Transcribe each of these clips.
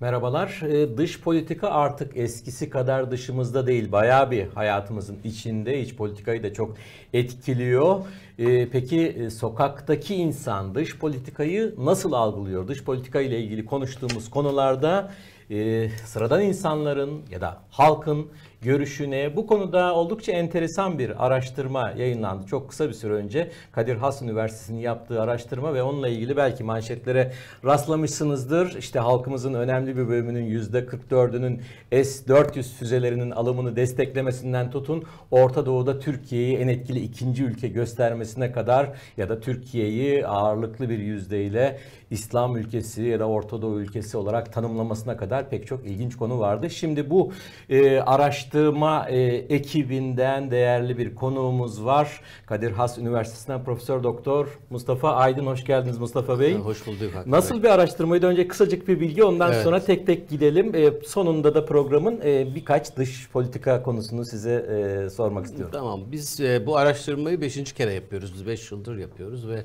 Merhabalar. Ee, dış politika artık eskisi kadar dışımızda değil. Bayağı bir hayatımızın içinde. İç politikayı da çok etkiliyor. Ee, peki e, sokaktaki insan dış politikayı nasıl algılıyor? Dış politika ile ilgili konuştuğumuz konularda e, sıradan insanların ya da halkın görüşüne. Bu konuda oldukça enteresan bir araştırma yayınlandı. Çok kısa bir süre önce Kadir Has Üniversitesi'nin yaptığı araştırma ve onunla ilgili belki manşetlere rastlamışsınızdır. İşte halkımızın önemli bir bölümünün %44'ünün S-400 füzelerinin alımını desteklemesinden tutun Orta Doğu'da Türkiye'yi en etkili ikinci ülke göstermesine kadar ya da Türkiye'yi ağırlıklı bir yüzdeyle İslam ülkesi ya da Orta Doğu ülkesi olarak tanımlamasına kadar pek çok ilginç konu vardı. Şimdi bu e, araştırma e, ekibinden değerli bir konuğumuz var. Kadir Has Üniversitesi'nden Profesör Doktor Mustafa Aydın. Hoş geldiniz Mustafa Bey. Ee, hoş bulduk. Hakkı Nasıl bir araştırmaydı? Önce kısacık bir bilgi ondan evet. sonra tek tek gidelim. E, sonunda da programın e, birkaç dış politika konusunu size e, sormak istiyorum. Tamam. Biz e, bu araştırmayı beşinci kere yapıyoruz. Biz beş yıldır yapıyoruz ve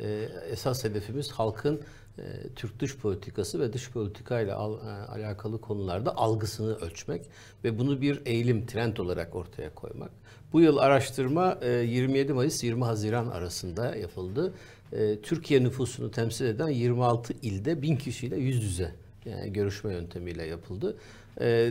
ee, esas hedefimiz halkın e, Türk dış politikası ve dış politikayla al, e, alakalı konularda algısını ölçmek ve bunu bir eğilim, trend olarak ortaya koymak. Bu yıl araştırma 27 e, Mayıs-20 Haziran arasında yapıldı. Türkiye nüfusunu temsil eden 26 ilde 1000 kişiyle yüz yüze yani görüşme yöntemiyle yapıldı.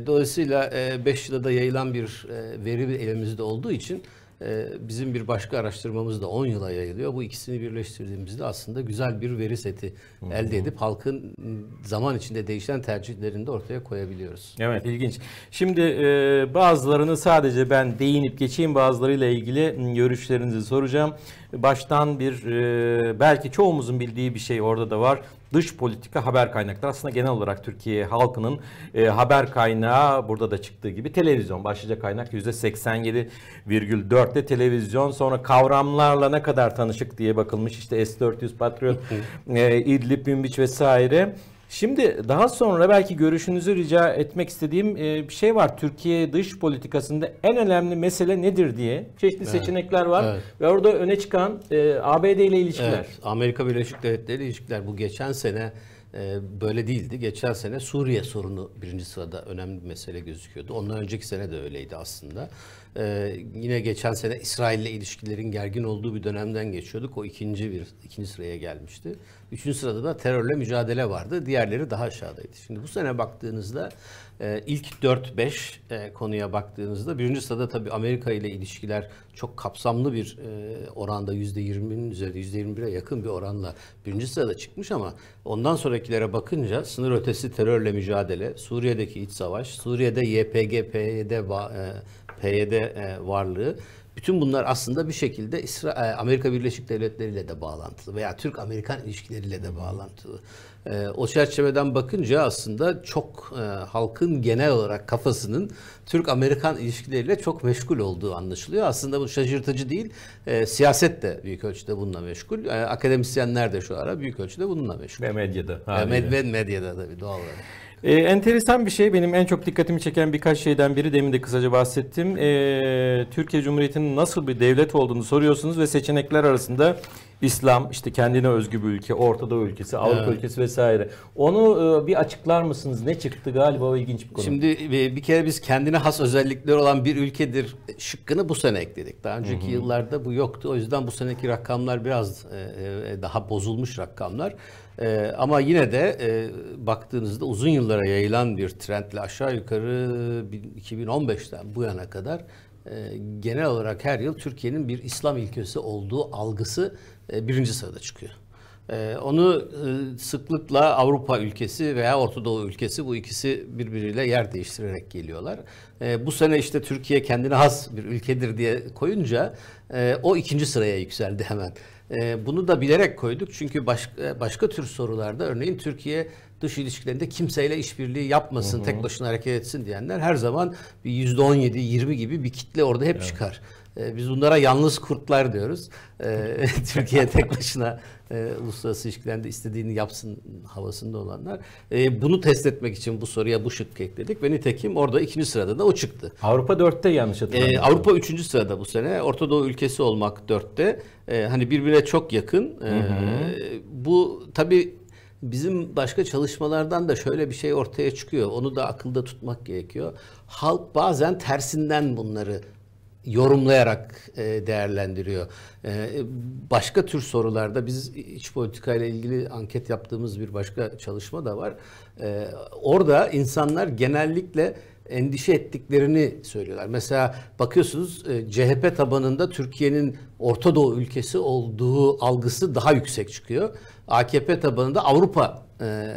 dolayısıyla 5 yılda da yayılan bir veri elimizde olduğu için ee, bizim bir başka araştırmamız da 10 yıla yayılıyor. Bu ikisini birleştirdiğimizde aslında güzel bir veri seti elde edip halkın zaman içinde değişen tercihlerini de ortaya koyabiliyoruz. Evet ilginç. Şimdi e, bazılarını sadece ben değinip geçeyim bazılarıyla ilgili görüşlerinizi soracağım. Baştan bir e, belki çoğumuzun bildiği bir şey orada da var dış politika haber kaynakları. Aslında genel olarak Türkiye halkının e, haber kaynağı burada da çıktığı gibi televizyon. Başlıca kaynak %87,4'te televizyon. Sonra kavramlarla ne kadar tanışık diye bakılmış. işte S-400, Patriot, e, İdlib, Münbiç vesaire. Şimdi daha sonra belki görüşünüzü rica etmek istediğim e, bir şey var. Türkiye dış politikasında en önemli mesele nedir diye çeşitli evet. seçenekler var evet. ve orada öne çıkan e, ABD ile ilişkiler. Evet. Amerika Birleşik Devletleri ile ilişkiler bu geçen sene e, böyle değildi. Geçen sene Suriye sorunu birinci sırada önemli bir mesele gözüküyordu. Ondan önceki sene de öyleydi aslında. Ee, yine geçen sene İsrail ile ilişkilerin gergin olduğu bir dönemden geçiyorduk. O ikinci bir ikinci sıraya gelmişti. Üçüncü sırada da terörle mücadele vardı. Diğerleri daha aşağıdaydı. Şimdi bu sene baktığınızda e, ilk 4-5 e, konuya baktığınızda birinci sırada tabii Amerika ile ilişkiler çok kapsamlı bir e, oranda %20'nin üzerinde %21'e yakın bir oranla birinci sırada çıkmış ama ondan sonrakilere bakınca sınır ötesi terörle mücadele, Suriye'deki iç savaş, Suriye'de YPG, PYD e, PYD e, varlığı bütün bunlar aslında bir şekilde İsra e, Amerika Birleşik Devletleri ile de bağlantılı veya Türk-Amerikan ilişkileriyle de bağlantılı. E, o çerçeveden bakınca aslında çok halkın genel olarak kafasının Türk-Amerikan ilişkileriyle çok meşgul olduğu anlaşılıyor. Aslında bu şaşırtıcı değil. siyaset de büyük ölçüde bununla meşgul. akademisyenler de şu ara büyük ölçüde bununla meşgul. Ve medyada. E, med- medyada tabii doğal olarak. E, enteresan bir şey benim en çok dikkatimi çeken birkaç şeyden biri demin de kısaca bahsettim. E, Türkiye Cumhuriyeti'nin nasıl bir devlet olduğunu soruyorsunuz ve seçenekler arasında İslam, işte kendine özgü bir ülke, Orta Doğu ülkesi, Avrupa evet. ülkesi vesaire. Onu e, bir açıklar mısınız? Ne çıktı galiba o ilginç bir konu. Şimdi e, bir kere biz kendine has özellikleri olan bir ülkedir şıkkını bu sene ekledik. Daha önceki Hı-hı. yıllarda bu yoktu. O yüzden bu seneki rakamlar biraz e, e daha bozulmuş rakamlar. E, ama yine de e, baktığınızda uzun yıllara yayılan bir trendle aşağı yukarı 2015'ten bu yana kadar e, genel olarak her yıl Türkiye'nin bir İslam ilkesi olduğu algısı e, birinci sırada çıkıyor. E, onu e, sıklıkla Avrupa ülkesi veya Ortadoğu ülkesi bu ikisi birbiriyle yer değiştirerek geliyorlar. E, bu sene işte Türkiye kendine has bir ülkedir diye koyunca e, o ikinci sıraya yükseldi hemen. Ee, bunu da bilerek koyduk çünkü başka, e, başka tür sorularda örneğin Türkiye dış ilişkilerinde kimseyle işbirliği yapmasın, hı hı. tek başına hareket etsin diyenler her zaman bir %17-20 gibi bir kitle orada hep evet. çıkar. E, biz bunlara yalnız kurtlar diyoruz. E, Türkiye tek başına e, uluslararası ilişkilerde istediğini yapsın havasında olanlar. Bunu test etmek için bu soruya bu şıkkı ekledik ve nitekim orada ikinci sırada da o çıktı. Avrupa dörtte yanlış hatırlamıyorum. Avrupa üçüncü sırada bu sene. Orta Doğu ülkesi olmak dörtte. Hani birbirine çok yakın. Hı Bu tabii Bizim başka çalışmalardan da şöyle bir şey ortaya çıkıyor. Onu da akılda tutmak gerekiyor. Halk bazen tersinden bunları yorumlayarak e, değerlendiriyor. E, başka tür sorularda biz iç politika ile ilgili anket yaptığımız bir başka çalışma da var. E, orada insanlar genellikle endişe ettiklerini söylüyorlar. Mesela bakıyorsunuz e, CHP tabanında Türkiye'nin Orta Doğu ülkesi olduğu algısı daha yüksek çıkıyor. AKP tabanında Avrupa e,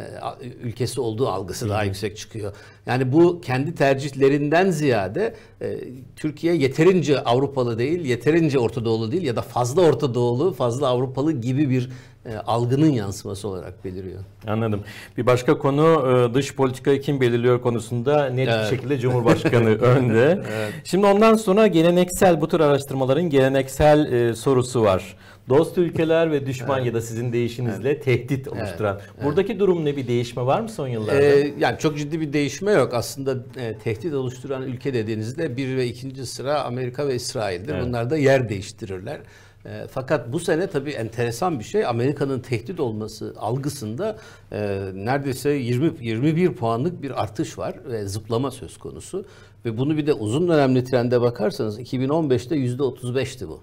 ülkesi olduğu algısı daha yüksek çıkıyor. Yani bu kendi tercihlerinden ziyade e, Türkiye yeterince Avrupalı değil, yeterince Orta Doğulu değil ya da fazla Orta Doğulu, fazla Avrupalı gibi bir e, algının yansıması olarak beliriyor. Anladım. Bir başka konu e, dış politikayı kim belirliyor konusunda net evet. bir şekilde Cumhurbaşkanı önde. Evet. Şimdi ondan sonra geleneksel bu tür araştırmaların geleneksel e, sorusu var. Dost ülkeler ve düşman evet. ya da sizin değişinizle evet. tehdit oluşturan. Evet. Buradaki evet. ne bir değişme var mı son yıllarda? Ee, yani çok ciddi bir değişme yok. Aslında e, tehdit oluşturan ülke dediğinizde bir ve ikinci sıra Amerika ve İsrail'dir. Evet. Bunlar da yer değiştirirler. E, fakat bu sene tabii enteresan bir şey Amerika'nın tehdit olması algısında e, neredeyse 20 21 puanlık bir artış var ve zıplama söz konusu ve bunu bir de uzun dönemli trende bakarsanız 2015'te %35'ti bu.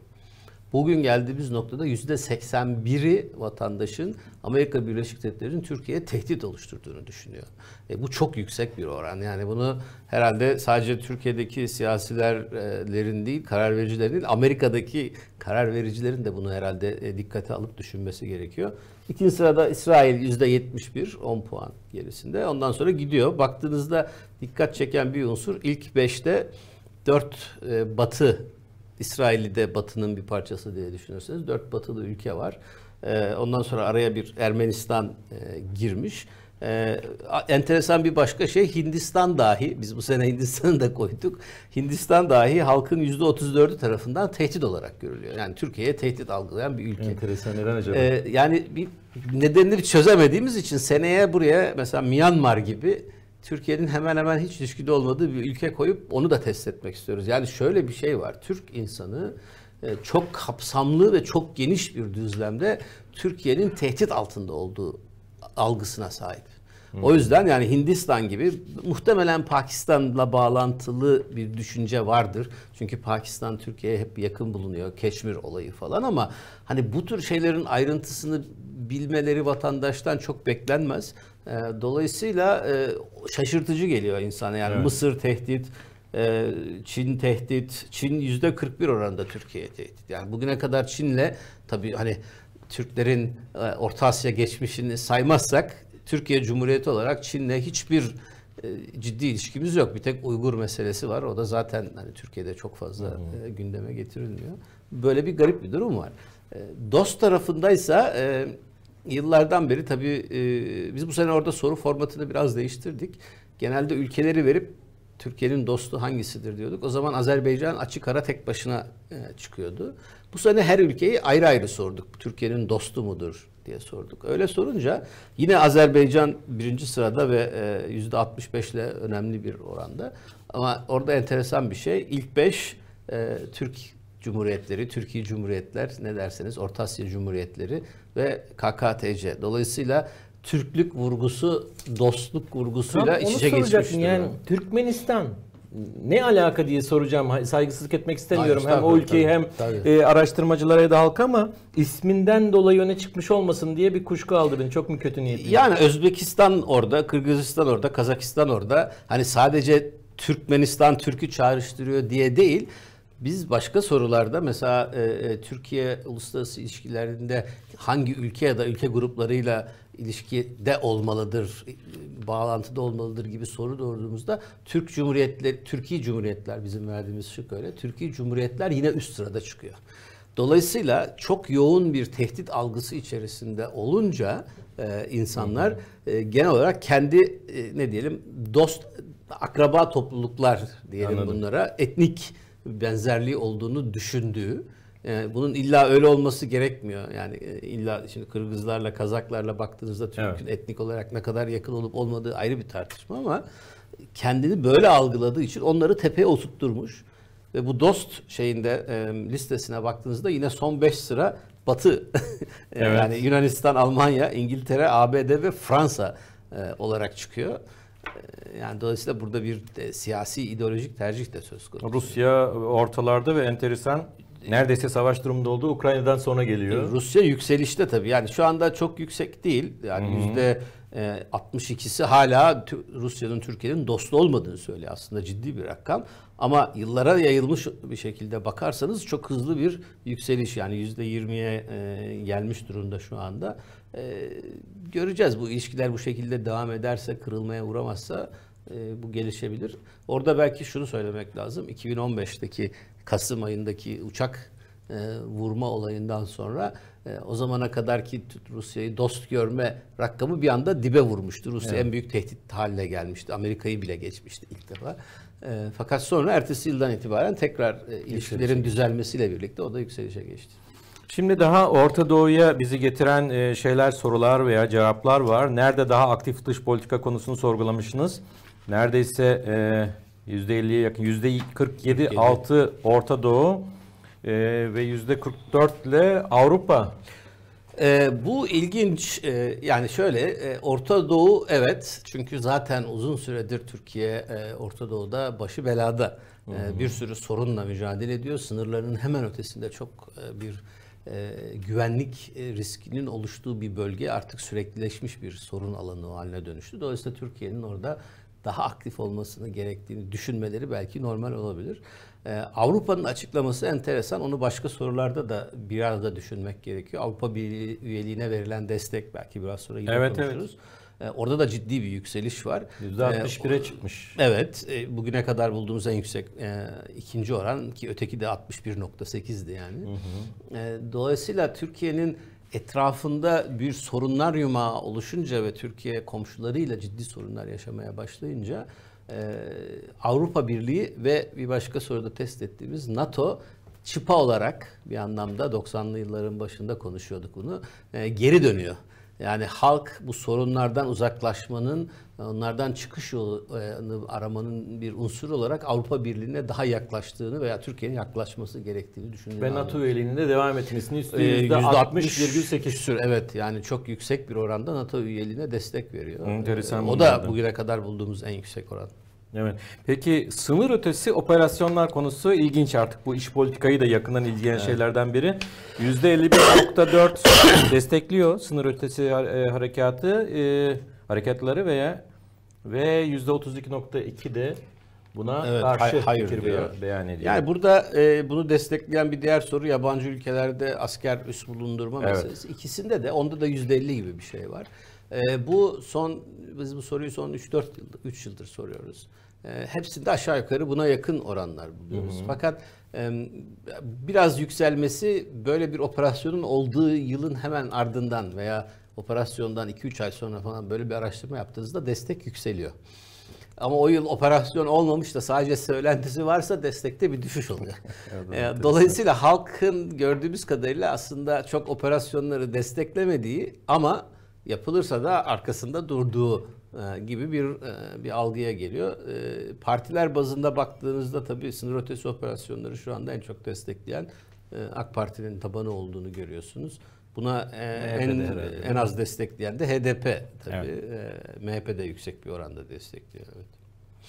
Bugün geldiğimiz noktada yüzde 81'i vatandaşın Amerika Birleşik Devletleri'nin Türkiye'ye tehdit oluşturduğunu düşünüyor. E, bu çok yüksek bir oran. Yani bunu herhalde sadece Türkiye'deki siyasilerlerin değil, karar vericilerin değil, Amerika'daki karar vericilerin de bunu herhalde e, dikkate alıp düşünmesi gerekiyor. İkinci sırada İsrail yüzde 71, 10 puan gerisinde. Ondan sonra gidiyor. Baktığınızda dikkat çeken bir unsur ilk 5'te 4 e, batı İsrail'i de Batı'nın bir parçası diye düşünürseniz dört Batılı ülke var. Ee, ondan sonra araya bir Ermenistan e, girmiş. Ee, enteresan bir başka şey Hindistan dahi biz bu sene Hindistan'ı da koyduk. Hindistan dahi halkın yüzde %34'ü tarafından tehdit olarak görülüyor. Yani Türkiye'ye tehdit algılayan bir ülke. Enteresan neden acaba? Ee, yani bir nedenleri çözemediğimiz için seneye buraya mesela Myanmar gibi Türkiye'nin hemen hemen hiç düşkünde olmadığı bir ülke koyup onu da test etmek istiyoruz. Yani şöyle bir şey var. Türk insanı e, çok kapsamlı ve çok geniş bir düzlemde Türkiye'nin tehdit altında olduğu algısına sahip. O hmm. yüzden yani Hindistan gibi muhtemelen Pakistan'la bağlantılı bir düşünce vardır. Çünkü Pakistan Türkiye'ye hep yakın bulunuyor. Keşmir olayı falan ama hani bu tür şeylerin ayrıntısını bilmeleri vatandaştan çok beklenmez. Ee, dolayısıyla e, şaşırtıcı geliyor insana yani evet. Mısır tehdit, e, Çin tehdit, Çin yüzde 41 oranda Türkiye tehdit. Yani bugüne kadar Çin'le tabii hani Türklerin e, Orta Asya geçmişini saymazsak Türkiye Cumhuriyeti olarak Çin'le hiçbir ciddi ilişkimiz yok. Bir tek Uygur meselesi var. O da zaten hani Türkiye'de çok fazla hı hı. gündeme getirilmiyor. Böyle bir garip bir durum var. Dost tarafındaysa yıllardan beri tabii e, biz bu sene orada soru formatını biraz değiştirdik. Genelde ülkeleri verip Türkiye'nin dostu hangisidir diyorduk. O zaman Azerbaycan açık ara tek başına e, çıkıyordu. Bu sene her ülkeyi ayrı ayrı sorduk. Türkiye'nin dostu mudur diye sorduk. Öyle sorunca yine Azerbaycan birinci sırada ve e, yüzde %65 ile önemli bir oranda. Ama orada enteresan bir şey. İlk beş e, Türk Cumhuriyetleri, Türkiye Cumhuriyetler ne derseniz Orta Asya Cumhuriyetleri ve KKTC. Dolayısıyla Türklük vurgusu dostluk vurgusuyla Tam iç içe geçmiş Yani Türkmenistan ne alaka diye soracağım. Saygısızlık etmek istemiyorum. Hayır, hem tabii, o ülkeyi tabii, hem tabii. E, araştırmacılara ya da halka ama isminden dolayı öne çıkmış olmasın diye bir kuşku aldı beni. Çok mu kötü niyetli? Yani Özbekistan orada, Kırgızistan orada, Kazakistan orada. Hani sadece Türkmenistan Türk'ü çağrıştırıyor diye değil. Biz başka sorularda mesela e, e, Türkiye uluslararası ilişkilerinde hangi ülke ya da ülke gruplarıyla ilişkide olmalıdır, e, bağlantıda olmalıdır gibi soru doğurduğumuzda Türk Cumhuriyetleri, Türkiye Cumhuriyetler bizim verdiğimiz şık öyle. Türkiye Cumhuriyetler yine üst sırada çıkıyor. Dolayısıyla çok yoğun bir tehdit algısı içerisinde olunca e, insanlar e, genel olarak kendi e, ne diyelim dost akraba topluluklar diyelim Anladım. bunlara etnik benzerliği olduğunu düşündüğü yani e, bunun illa öyle olması gerekmiyor. Yani e, illa şimdi Kırgızlarla, Kazaklarla baktığınızda Türk'ün evet. etnik olarak ne kadar yakın olup olmadığı ayrı bir tartışma ama kendini böyle algıladığı için onları tepeye oturtturmuş. Ve bu dost şeyinde e, listesine baktığınızda yine son 5 sıra Batı. E, evet. yani Yunanistan, Almanya, İngiltere, ABD ve Fransa e, olarak çıkıyor. Ee, yani dolayısıyla burada bir de siyasi ideolojik tercih de söz konusu. Rusya ortalarda ve enteresan neredeyse savaş durumunda olduğu Ukrayna'dan sonra geliyor. E, Rusya yükselişte tabii. Yani şu anda çok yüksek değil. Yani yüzde 62'si ee, hala Rusya'nın Türkiye'nin dostu olmadığını söylüyor. Aslında ciddi bir rakam. Ama yıllara yayılmış bir şekilde bakarsanız çok hızlı bir yükseliş. Yani %20'ye e, gelmiş durumda şu anda. E, göreceğiz bu ilişkiler bu şekilde devam ederse, kırılmaya uğramazsa e, bu gelişebilir. Orada belki şunu söylemek lazım. 2015'teki Kasım ayındaki uçak e, vurma olayından sonra ee, o zamana kadar ki Rusya'yı dost görme rakamı bir anda dibe vurmuştu. Rusya evet. en büyük tehdit haline gelmişti. Amerika'yı bile geçmişti ilk defa. E, fakat sonra ertesi yıldan itibaren tekrar e, ilişkilerin düzelmesiyle birlikte o da yükselişe geçti. Şimdi daha Orta Doğu'ya bizi getiren e, şeyler, sorular veya cevaplar var. Nerede daha aktif dış politika konusunu sorgulamışsınız? Neredeyse e, %50'ye yakın, %47, 47. 6 Orta Doğu, e, ve yüzde 44 ile Avrupa. E, bu ilginç e, yani şöyle e, Orta Doğu evet çünkü zaten uzun süredir Türkiye e, Orta Doğu'da başı belada e, bir sürü sorunla mücadele ediyor. Sınırlarının hemen ötesinde çok e, bir e, güvenlik e, riskinin oluştuğu bir bölge artık süreklileşmiş bir sorun alanı haline dönüştü. Dolayısıyla Türkiye'nin orada daha aktif olmasını gerektiğini düşünmeleri belki normal olabilir. Ee, Avrupa'nın açıklaması enteresan. Onu başka sorularda da biraz da düşünmek gerekiyor. Avrupa Birliği üyeliğine verilen destek belki biraz sonra yine evet, konuşuruz. Evet. Orada da ciddi bir yükseliş var. %61'e ee, çıkmış. Evet. E, bugüne kadar bulduğumuz en yüksek e, ikinci oran ki öteki de 61.8'di yani. Hı hı. E, dolayısıyla Türkiye'nin etrafında bir sorunlar yumağı oluşunca ve Türkiye komşularıyla ciddi sorunlar yaşamaya başlayınca e, Avrupa Birliği ve bir başka soruda test ettiğimiz NATO çıpa olarak bir anlamda 90'lı yılların başında konuşuyorduk bunu e, geri dönüyor. Yani halk bu sorunlardan uzaklaşmanın, onlardan çıkış yolunu e, aramanın bir unsuru olarak Avrupa Birliği'ne daha yaklaştığını veya Türkiye'nin yaklaşması gerektiğini düşünüyorum. Ve NATO de devam etmesini e, istiyoruz. %60,8 küsür. Evet yani çok yüksek bir oranda NATO üyeliğine destek veriyor. Enteresan e, o da bugüne kadar bulduğumuz en yüksek oran. Evet. Peki sınır ötesi operasyonlar konusu ilginç artık. Bu iş politikayı da yakından ilgilenen evet. şeylerden biri. %51.4 destekliyor sınır ötesi e, harekatı, e, harekatları veya ve %32.2 de buna evet, karşı hayır fikir diyor. beyan ediyor. Yani burada e, bunu destekleyen bir diğer soru yabancı ülkelerde asker üst bulundurma evet. meselesi. İkisinde de onda da %50 gibi bir şey var. E, bu son biz bu soruyu son 3-4 yıldır 3 yıldır soruyoruz. E, hepsinde aşağı yukarı buna yakın oranlar buluyoruz. Hı hı. Fakat e, biraz yükselmesi böyle bir operasyonun olduğu yılın hemen ardından veya operasyondan 2-3 ay sonra falan böyle bir araştırma yaptığınızda destek yükseliyor. Ama o yıl operasyon olmamış da sadece söylentisi varsa destekte bir düşüş oluyor. evet, ee, Dolayısıyla halkın gördüğümüz kadarıyla aslında çok operasyonları desteklemediği ama yapılırsa da arkasında durduğu e, gibi bir e, bir algıya geliyor. E, partiler bazında baktığınızda tabii sınır ötesi operasyonları şu anda en çok destekleyen AK Parti'nin tabanı olduğunu görüyorsunuz. Buna en en az destekleyen de HDP tabii. Evet. MHP de yüksek bir oranda destekliyor. Evet.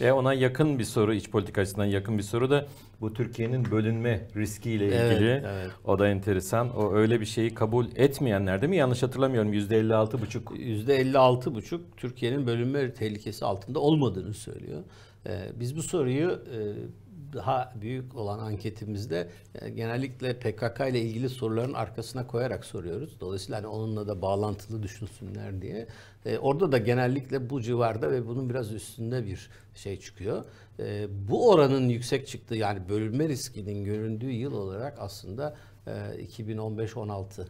E ona yakın bir soru, iç politika açısından yakın bir soru da bu Türkiye'nin bölünme riskiyle ilgili. Evet, evet. O da enteresan. O öyle bir şeyi kabul etmeyenler değil mi? Yanlış hatırlamıyorum. %56,5. %56,5 Türkiye'nin bölünme tehlikesi altında olmadığını söylüyor. Ee, biz bu soruyu e, daha büyük olan anketimizde e, genellikle PKK ile ilgili soruların arkasına koyarak soruyoruz. Dolayısıyla hani onunla da bağlantılı düşünsünler diye. E, orada da genellikle bu civarda ve bunun biraz üstünde bir şey çıkıyor. E, bu oranın yüksek çıktığı yani bölünme riskinin göründüğü yıl olarak aslında e, 2015-16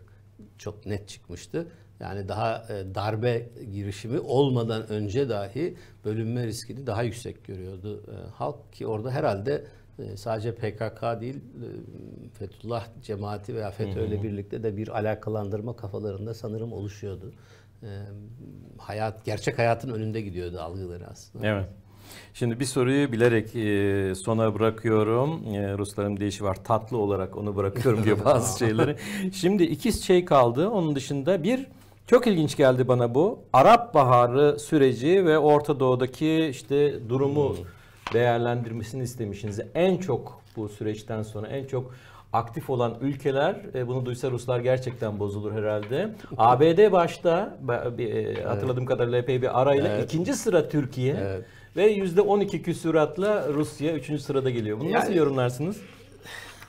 çok net çıkmıştı. Yani daha e, darbe girişimi olmadan önce dahi bölünme riskini daha yüksek görüyordu e, halk ki orada herhalde e, sadece PKK değil Fethullah cemaati veya FETÖ ile birlikte de bir alakalandırma kafalarında sanırım oluşuyordu. Hayat gerçek hayatın önünde gidiyordu algıları aslında. Evet. Şimdi bir soruyu bilerek e, sona bırakıyorum. E, Rusların bir işi var tatlı olarak onu bırakıyorum diyor bazı şeyleri. Şimdi iki şey kaldı. Onun dışında bir çok ilginç geldi bana bu. Arap Baharı süreci ve Orta Doğu'daki işte durumu hmm. değerlendirmesini istemişsiniz. En çok bu süreçten sonra en çok aktif olan ülkeler, e, bunu duysa Ruslar gerçekten bozulur herhalde. ABD başta, e, hatırladığım evet. kadarıyla epey bir arayla evet. ikinci sıra Türkiye evet. ve yüzde 12 küsüratla Rusya üçüncü sırada geliyor. Bunu yani, nasıl yorumlarsınız?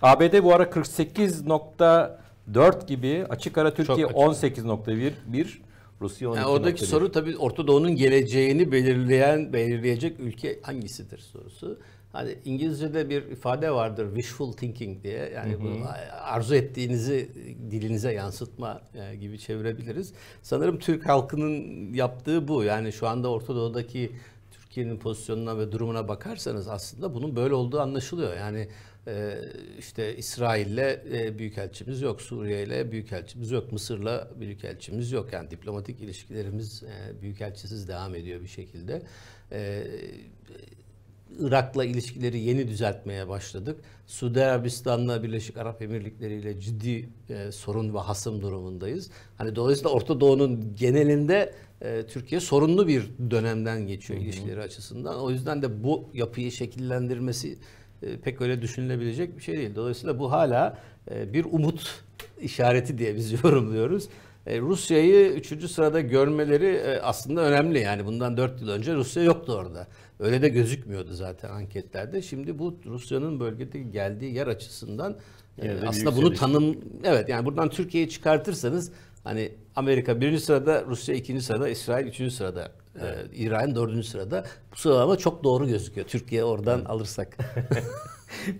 ABD bu ara 48 nokta 4 gibi açık ara Türkiye 18.1 Rusya 12. Yani oradaki soru tabii Orta Doğu'nun geleceğini belirleyen belirleyecek ülke hangisidir sorusu. Hani İngilizce'de bir ifade vardır wishful thinking diye. Yani hı hı. bu arzu ettiğinizi dilinize yansıtma e, gibi çevirebiliriz. Sanırım Türk halkının yaptığı bu. Yani şu anda Orta Doğu'daki Türkiye'nin pozisyonuna ve durumuna bakarsanız aslında bunun böyle olduğu anlaşılıyor. Yani e, işte İsrail'le e, büyükelçimiz yok, Suriye'yle büyükelçimiz yok, Mısır'la büyükelçimiz yok. Yani diplomatik ilişkilerimiz e, büyükelçisiz devam ediyor bir şekilde. Ee, Irak'la ilişkileri yeni düzeltmeye başladık. Suudi Arabistan'la Birleşik Arap Emirlikleri ile ciddi e, sorun ve hasım durumundayız. Hani dolayısıyla Orta Doğu'nun genelinde e, Türkiye sorunlu bir dönemden geçiyor ilişkileri açısından. O yüzden de bu yapıyı şekillendirmesi e, pek öyle düşünülebilecek bir şey değil. Dolayısıyla bu hala e, bir umut işareti diye biz yorumluyoruz. E, Rusya'yı 3. sırada görmeleri aslında önemli. Yani bundan 4 yıl önce Rusya yoktu orada. Öyle de gözükmüyordu zaten anketlerde. Şimdi bu Rusya'nın bölgedeki geldiği yer açısından Yine aslında bunu tanım evet yani buradan Türkiye'yi çıkartırsanız Hani Amerika birinci sırada, Rusya ikinci sırada, İsrail üçüncü sırada. E, evet. Ee, İran dördüncü sırada. Bu sıralama çok doğru gözüküyor. Türkiye oradan evet. alırsak.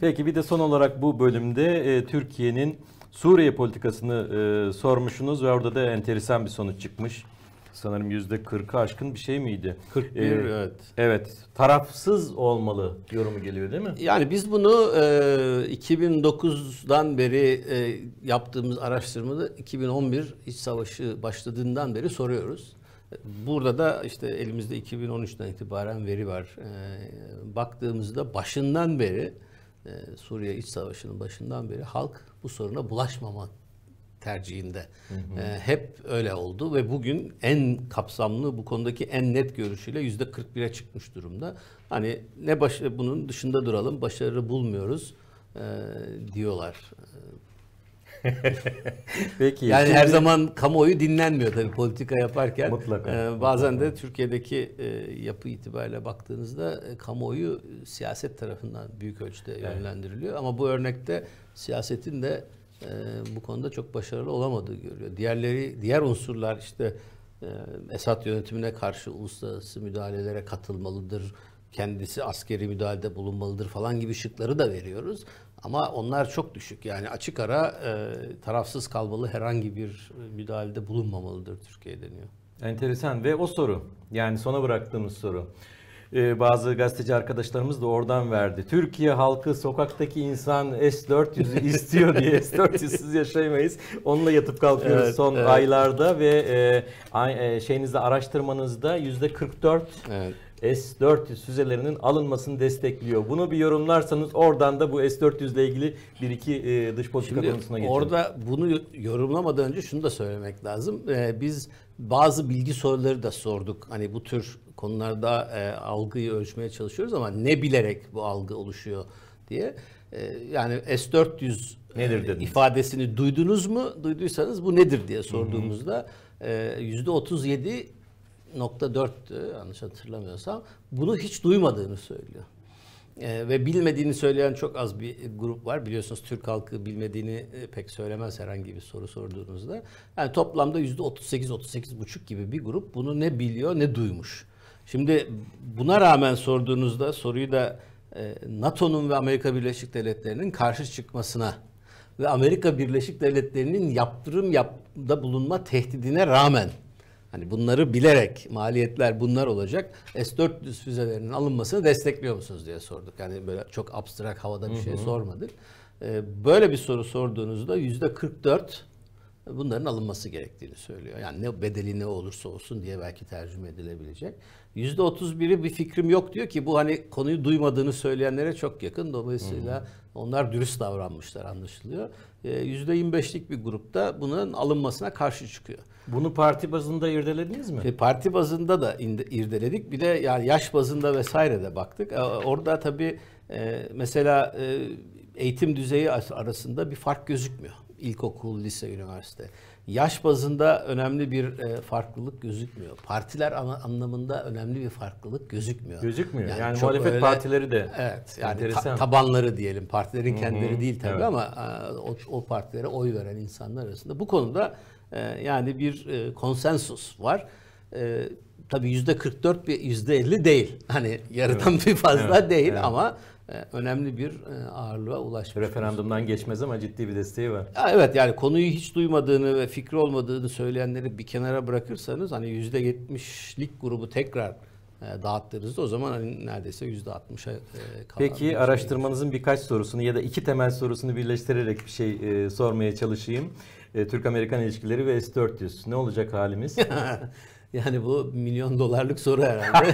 Peki bir de son olarak bu bölümde e, Türkiye'nin Suriye politikasını e, sormuşsunuz ve orada da enteresan bir sonuç çıkmış sanırım yüzde 40'ı aşkın bir şey miydi? 41 ee, evet. Evet tarafsız olmalı yorumu geliyor değil mi? Yani biz bunu e, 2009'dan beri e, yaptığımız araştırmada 2011 iç savaşı başladığından beri soruyoruz. Burada da işte elimizde 2013'ten itibaren veri var. E, baktığımızda başından beri e, Suriye iç savaşının başından beri halk bu soruna bulaşmamak tercihinde. Hı hı. E, hep öyle oldu ve bugün en kapsamlı bu konudaki en net görüşüyle yüzde 41'e çıkmış durumda. Hani ne baş, bunun dışında duralım başarı bulmuyoruz e, diyorlar. Peki. Yani şimdi... her zaman kamuoyu dinlenmiyor tabii politika yaparken. Mutlaka. E, bazen mutlaka. de Türkiye'deki e, yapı itibariyle baktığınızda e, kamuoyu siyaset tarafından büyük ölçüde evet. yönlendiriliyor. Ama bu örnekte siyasetin de e, bu konuda çok başarılı olamadığı görüyor. Diğerleri, diğer unsurlar işte e, Esad yönetimine karşı uluslararası müdahalelere katılmalıdır, kendisi askeri müdahalede bulunmalıdır falan gibi şıkları da veriyoruz. Ama onlar çok düşük. Yani açık ara e, tarafsız kalmalı herhangi bir müdahalede bulunmamalıdır Türkiye deniyor. Enteresan ve o soru yani sona bıraktığımız soru e, bazı gazeteci arkadaşlarımız da oradan verdi. Türkiye halkı sokaktaki insan S400'ü istiyor diye S400'siz yaşayamayız. Onunla yatıp kalkıyoruz evet, son evet. aylarda ve e, e şeyinizde araştırmanızda %44 evet. S-400 füzelerinin alınmasını destekliyor. Bunu bir yorumlarsanız oradan da bu S-400 ile ilgili bir iki e, dış politika Şimdi konusuna geçelim. Orada bunu yorumlamadan önce şunu da söylemek lazım. Ee, biz bazı bilgi soruları da sorduk. Hani bu tür konularda e, algıyı ölçmeye çalışıyoruz ama ne bilerek bu algı oluşuyor diye. E, yani S400 e, nedir dediniz? ifadesini duydunuz mu? Duyduysanız bu nedir diye sorduğumuzda e, %37.4 e, yanlış hatırlamıyorsam bunu hiç duymadığını söylüyor. E, ve bilmediğini söyleyen çok az bir grup var. Biliyorsunuz Türk halkı bilmediğini e, pek söylemez herhangi bir soru sorduğunuzda. Yani toplamda 38 38 buçuk gibi bir grup bunu ne biliyor ne duymuş. Şimdi buna rağmen sorduğunuzda soruyu da e, NATO'nun ve Amerika Birleşik Devletleri'nin karşı çıkmasına ve Amerika Birleşik Devletleri'nin yaptırım yapda bulunma tehdidine rağmen hani bunları bilerek maliyetler bunlar olacak S-400 füzelerinin alınmasını destekliyor musunuz diye sorduk. Yani böyle çok abstrak havada bir şey hı hı. sormadık. E, böyle bir soru sorduğunuzda yüzde 44 bunların alınması gerektiğini söylüyor. Yani ne bedeli ne olursa olsun diye belki tercüme edilebilecek. Yüzde otuz biri bir fikrim yok diyor ki bu hani konuyu duymadığını söyleyenlere çok yakın. Dolayısıyla hı onlar dürüst davranmışlar anlaşılıyor. Ee, yüzde yirmi beşlik bir grupta bunun alınmasına karşı çıkıyor. Bunu parti bazında irdelediniz mi? E, parti bazında da irdeledik. Bir de yani yaş bazında vesaire de baktık. Ee, orada tabii e, mesela e, eğitim düzeyi arasında bir fark gözükmüyor. İlkokul, lise, üniversite yaş bazında önemli bir e, farklılık gözükmüyor. Partiler ana, anlamında önemli bir farklılık gözükmüyor. Gözükmüyor. Yani, yani muhalefet öyle, partileri de. Evet. Yani ta, tabanları diyelim. Partilerin kendileri Hı-hı. değil tabii evet. ama e, o, o partilere oy veren insanlar arasında bu konuda e, yani bir e, konsensus var. E, tabii yüzde 44 bir yüzde 50 değil. Hani yarıdan evet. bir fazla evet. değil evet. ama e, önemli bir e, ağırlığa ulaşmış. Referandumdan geçmez ama ciddi bir desteği var. evet yani konuyu hiç duymadığını ve fikri olmadığını söyleyenleri bir kenara bırakırsanız hani yüzde yetmişlik grubu tekrar e, dağıttığınızda o zaman hani neredeyse %60'a Peki şey araştırmanızın birkaç sorusunu ya da iki temel sorusunu birleştirerek bir şey sormaya çalışayım. Türk-Amerikan ilişkileri ve S-400 ne olacak halimiz? Yani bu milyon dolarlık soru herhalde.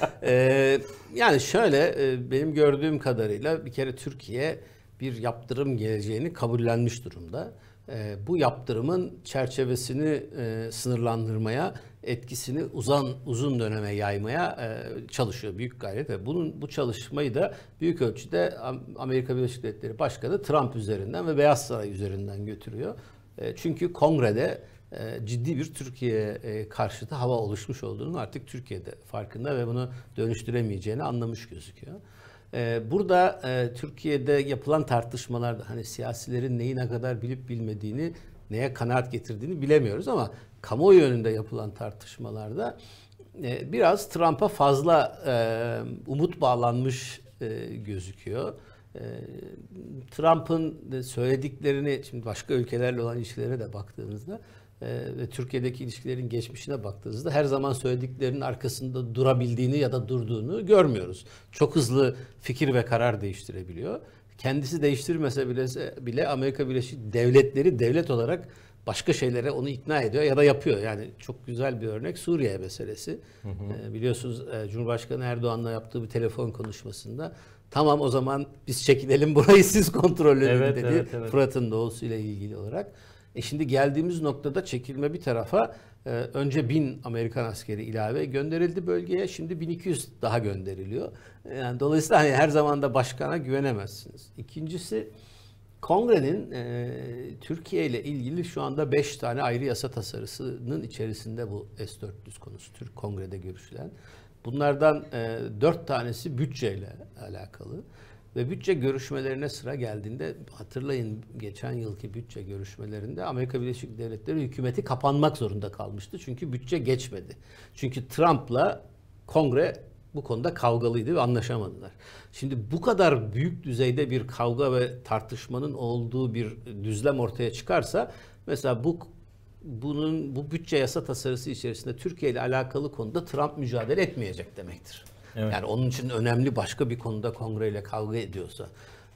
ee, yani şöyle e, benim gördüğüm kadarıyla bir kere Türkiye bir yaptırım geleceğini kabullenmiş durumda. Ee, bu yaptırımın çerçevesini e, sınırlandırmaya, etkisini uzan uzun döneme yaymaya e, çalışıyor büyük gayret ve bunun bu çalışmayı da büyük ölçüde Amerika Birleşik Devletleri Başkanı Trump üzerinden ve Beyaz Saray üzerinden götürüyor. E, çünkü kongrede e, ciddi bir Türkiye e, karşıtı hava oluşmuş olduğunu artık Türkiye'de farkında ve bunu dönüştüremeyeceğini anlamış gözüküyor. E, burada Türkiye'de yapılan tartışmalarda hani siyasilerin neyi ne kadar bilip bilmediğini, neye kanaat getirdiğini bilemiyoruz ama kamuoyu önünde yapılan tartışmalarda biraz Trump'a fazla umut bağlanmış gözüküyor. Trump'ın söylediklerini şimdi başka ülkelerle olan ilişkilere de baktığımızda. Ee, ve Türkiye'deki ilişkilerin geçmişine baktığınızda her zaman söylediklerinin arkasında durabildiğini ya da durduğunu görmüyoruz. Çok hızlı fikir ve karar değiştirebiliyor. Kendisi değiştirmese bile, bile Amerika Birleşik Devletleri devlet olarak başka şeylere onu ikna ediyor ya da yapıyor. Yani çok güzel bir örnek Suriye meselesi. Hı hı. Ee, biliyorsunuz e, Cumhurbaşkanı Erdoğan'la yaptığı bir telefon konuşmasında tamam o zaman biz çekilelim burayı siz kontrol edin evet, dedi. Evet, evet. Fırat'ın doğusu ile ilgili olarak. E şimdi geldiğimiz noktada çekilme bir tarafa e, önce 1000 Amerikan askeri ilave gönderildi bölgeye. Şimdi 1200 daha gönderiliyor. E, yani dolayısıyla hani her zaman da başkana güvenemezsiniz. İkincisi Kongre'nin e, Türkiye ile ilgili şu anda 5 tane ayrı yasa tasarısının içerisinde bu S-400 konusu Türk Kongre'de görüşülen. Bunlardan e, 4 tanesi bütçeyle alakalı. Ve bütçe görüşmelerine sıra geldiğinde hatırlayın geçen yılki bütçe görüşmelerinde Amerika Birleşik Devletleri hükümeti kapanmak zorunda kalmıştı. Çünkü bütçe geçmedi. Çünkü Trump'la kongre bu konuda kavgalıydı ve anlaşamadılar. Şimdi bu kadar büyük düzeyde bir kavga ve tartışmanın olduğu bir düzlem ortaya çıkarsa mesela bu bunun bu bütçe yasa tasarısı içerisinde Türkiye ile alakalı konuda Trump mücadele etmeyecek demektir. Evet. Yani onun için önemli başka bir konuda Kongre ile kavga ediyorsa.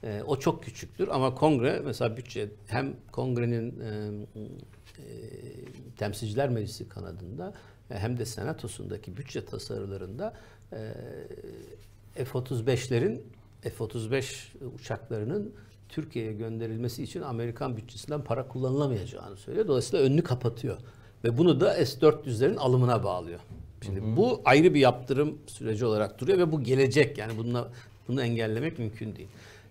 E, o çok küçüktür ama kongre mesela bütçe hem kongrenin e, e, temsilciler meclisi kanadında e, hem de senatosundaki bütçe tasarılarında e, F-35'lerin F-35 uçaklarının Türkiye'ye gönderilmesi için Amerikan bütçesinden para kullanılamayacağını söylüyor. Dolayısıyla önünü kapatıyor. Ve bunu da S-400'lerin alımına bağlıyor. Şimdi hı hı. bu ayrı bir yaptırım süreci olarak duruyor ve bu gelecek yani bununla bunu engellemek mümkün değil.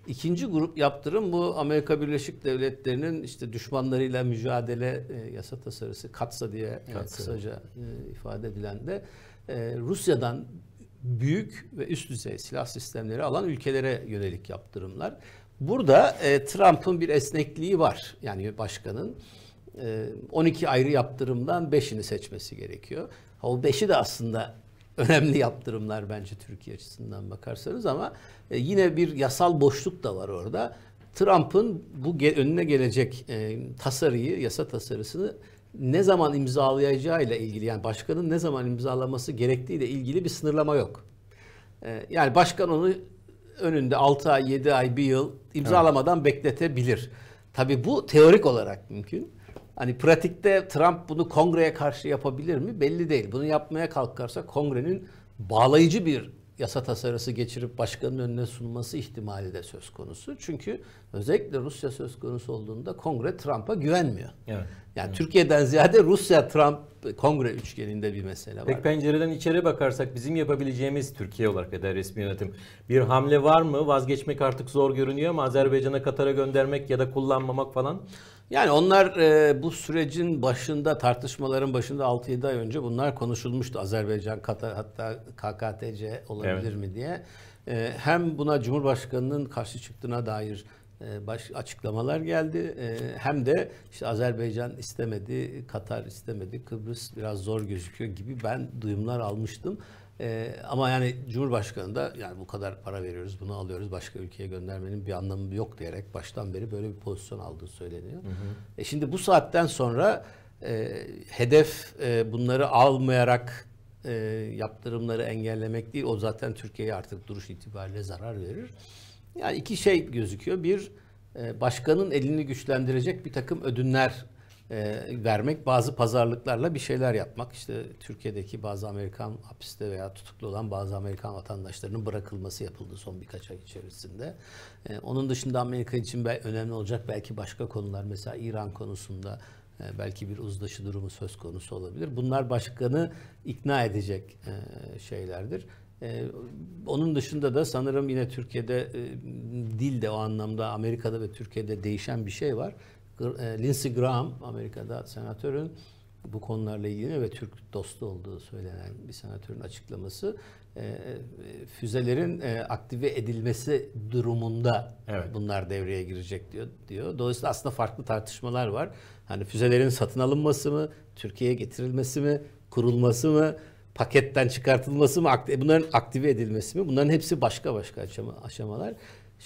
İkinci grup yaptırım bu Amerika Birleşik Devletleri'nin işte düşmanlarıyla mücadele e, yasa tasarısı katsa diye e, Katsa. kısaca e, ifade edilen de e, Rusya'dan büyük ve üst düzey silah sistemleri alan ülkelere yönelik yaptırımlar. Burada e, Trump'ın bir esnekliği var yani başkanın. E, 12 ayrı yaptırımdan 5'ini seçmesi gerekiyor. O beşi de aslında önemli yaptırımlar bence Türkiye açısından bakarsanız ama e, yine bir yasal boşluk da var orada. Trump'ın bu önüne gelecek e, tasarıyı, yasa tasarısını ne zaman imzalayacağı ile ilgili yani başkanın ne zaman imzalaması gerektiği ile ilgili bir sınırlama yok. E, yani başkan onu önünde 6 ay, 7 ay, 1 yıl imzalamadan evet. bekletebilir. Tabii bu teorik olarak mümkün. Hani pratikte Trump bunu kongreye karşı yapabilir mi belli değil. Bunu yapmaya kalkarsa kongrenin bağlayıcı bir yasa tasarısı geçirip başkanın önüne sunması ihtimali de söz konusu. Çünkü özellikle Rusya söz konusu olduğunda kongre Trump'a güvenmiyor. Evet. Yani evet. Türkiye'den ziyade Rusya Trump kongre üçgeninde bir mesele var. Peki pencereden içeri bakarsak bizim yapabileceğimiz Türkiye olarak ya da resmi yönetim bir hamle var mı? Vazgeçmek artık zor görünüyor mu Azerbaycan'a Katar'a göndermek ya da kullanmamak falan yani onlar e, bu sürecin başında tartışmaların başında 6-7 ay önce bunlar konuşulmuştu. Azerbaycan, Katar hatta KKTC olabilir evet. mi diye. E, hem buna Cumhurbaşkanı'nın karşı çıktığına dair e, baş, açıklamalar geldi. E, hem de işte Azerbaycan istemedi, Katar istemedi, Kıbrıs biraz zor gözüküyor gibi ben duyumlar almıştım. Ee, ama yani Cumhurbaşkanı da yani bu kadar para veriyoruz, bunu alıyoruz, başka ülkeye göndermenin bir anlamı yok diyerek baştan beri böyle bir pozisyon aldığı söyleniyor. Hı hı. E şimdi bu saatten sonra e, hedef e, bunları almayarak e, yaptırımları engellemek değil. O zaten Türkiye'ye artık duruş itibariyle zarar verir. Yani iki şey gözüküyor. Bir, e, başkanın elini güçlendirecek bir takım ödünler e, vermek, bazı pazarlıklarla bir şeyler yapmak. işte Türkiye'deki bazı Amerikan hapiste veya tutuklu olan bazı Amerikan vatandaşlarının bırakılması yapıldı son birkaç ay içerisinde. E, onun dışında Amerika için önemli olacak belki başka konular mesela İran konusunda e, belki bir uzlaşı durumu söz konusu olabilir. Bunlar başkanı ikna edecek e, şeylerdir. E, onun dışında da sanırım yine Türkiye'de dil de o anlamda Amerika'da ve Türkiye'de değişen bir şey var. E, Lindsey Graham Amerika'da senatörün bu konularla ilgili ve Türk dostu olduğu söylenen bir senatörün açıklaması e, e, füzelerin aktive edilmesi durumunda evet. bunlar devreye girecek diyor diyor. Dolayısıyla aslında farklı tartışmalar var. Hani füzelerin satın alınması mı, Türkiye'ye getirilmesi mi, kurulması mı, paketten çıkartılması mı, bunların aktive edilmesi mi? Bunların hepsi başka başka aşamalar.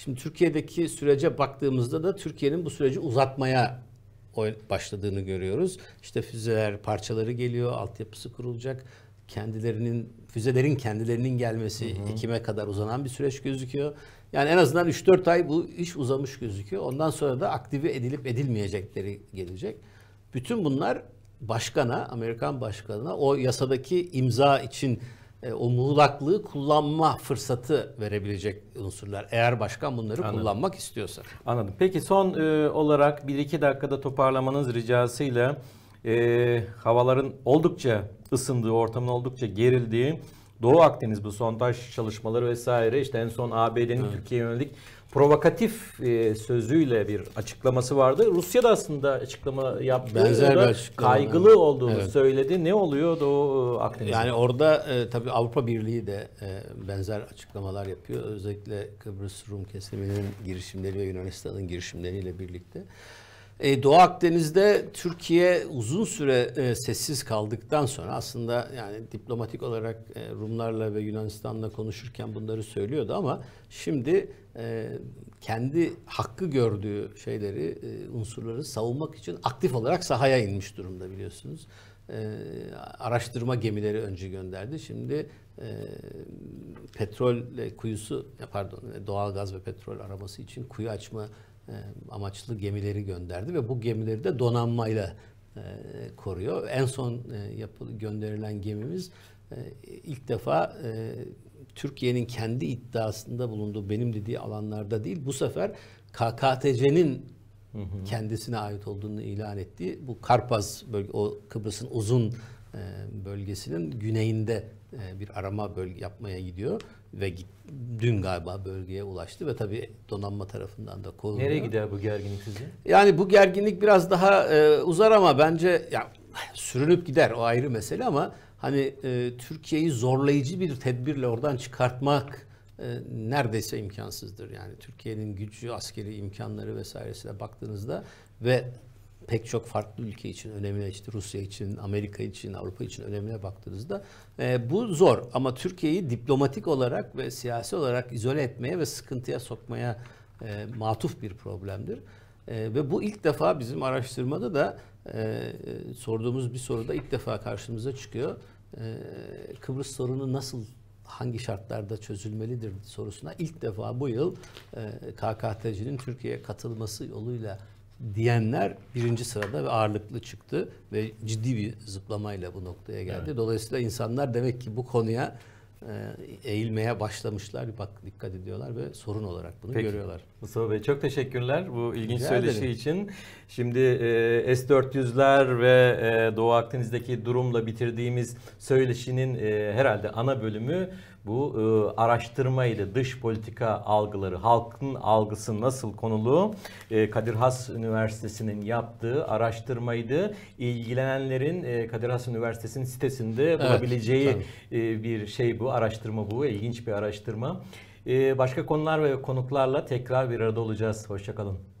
Şimdi Türkiye'deki sürece baktığımızda da Türkiye'nin bu süreci uzatmaya başladığını görüyoruz. İşte füzeler parçaları geliyor, altyapısı kurulacak. Kendilerinin füzelerin kendilerinin gelmesi hı hı. Ekim'e kadar uzanan bir süreç gözüküyor. Yani en azından 3-4 ay bu iş uzamış gözüküyor. Ondan sonra da aktive edilip edilmeyecekleri gelecek. Bütün bunlar başkana, Amerikan başkanına o yasadaki imza için e, o muğlaklığı kullanma fırsatı verebilecek unsurlar. Eğer başkan bunları Anladım. kullanmak istiyorsa. Anladım. Peki son e, olarak 1-2 dakikada toparlamanız ricasıyla e, havaların oldukça ısındığı, ortamın oldukça gerildiği Doğu Akdeniz bu sondaj çalışmaları vesaire işte en son ABD'nin evet. Türkiye'ye yönelik provokatif e, sözüyle bir açıklaması vardı. Rusya da aslında açıklama yaptı. Benzer bir açıklama. Kaygılı yani. olduğunu evet. söyledi. Ne oluyor Doğu Akdeniz? Yani orada e, tabii Avrupa Birliği de e, benzer açıklamalar yapıyor. Özellikle Kıbrıs Rum kesiminin girişimleri ve Yunanistan'ın girişimleriyle birlikte. E, Doğu Akdeniz'de Türkiye uzun süre e, sessiz kaldıktan sonra aslında yani diplomatik olarak e, Rumlarla ve Yunanistan'la konuşurken bunları söylüyordu ama şimdi e, kendi hakkı gördüğü şeyleri, e, unsurları savunmak için aktif olarak sahaya inmiş durumda biliyorsunuz. E, araştırma gemileri önce gönderdi. Şimdi e, petrol kuyusu, pardon e, doğal gaz ve petrol araması için kuyu açma e, amaçlı gemileri gönderdi ve bu gemileri de donanmayla e, koruyor. En son e, gönderilen gemimiz ilk defa Türkiye'nin kendi iddiasında bulunduğu benim dediği alanlarda değil bu sefer KKTC'nin kendisine ait olduğunu ilan ettiği bu Karpaz bölge o Kıbrıs'ın uzun bölgesinin güneyinde bir arama bölge yapmaya gidiyor ve dün galiba bölgeye ulaştı ve tabii donanma tarafından da korunuyor. Nereye gider bu gerginlik sizce? Yani bu gerginlik biraz daha e, uzar ama bence ya sürünüp gider o ayrı mesele ama hani e, Türkiye'yi zorlayıcı bir tedbirle oradan çıkartmak e, neredeyse imkansızdır. Yani Türkiye'nin gücü, askeri imkanları vesairesine baktığınızda ve pek çok farklı ülke için önemine işte Rusya için, Amerika için, Avrupa için önemine baktığınızda e, bu zor. Ama Türkiye'yi diplomatik olarak ve siyasi olarak izole etmeye ve sıkıntıya sokmaya e, matuf bir problemdir. E, ve bu ilk defa bizim araştırmada da e, sorduğumuz bir soruda ilk defa karşımıza çıkıyor. E, Kıbrıs sorunu nasıl hangi şartlarda çözülmelidir sorusuna ilk defa bu yıl e, KKTC'nin Türkiye'ye katılması yoluyla diyenler birinci sırada ve ağırlıklı çıktı ve ciddi bir zıplamayla bu noktaya geldi. Evet. Dolayısıyla insanlar demek ki bu konuya e, eğilmeye başlamışlar. Bak dikkat ediyorlar ve sorun olarak bunu Peki. görüyorlar. Mustafa Bey çok teşekkürler bu ilginç Rica söyleşi ederim. için. Şimdi e, S400'ler ve e, Doğu Akdeniz'deki durumla bitirdiğimiz söyleşinin e, herhalde ana bölümü bu e, araştırma ile dış politika algıları, halkın algısı nasıl konulu e, Kadir Has Üniversitesi'nin yaptığı araştırmaydı. İlgilenenlerin e, Kadir Has Üniversitesi'nin sitesinde evet, bulabileceği e, bir şey bu, araştırma bu. ilginç bir araştırma. E, başka konular ve konuklarla tekrar bir arada olacağız. Hoşçakalın.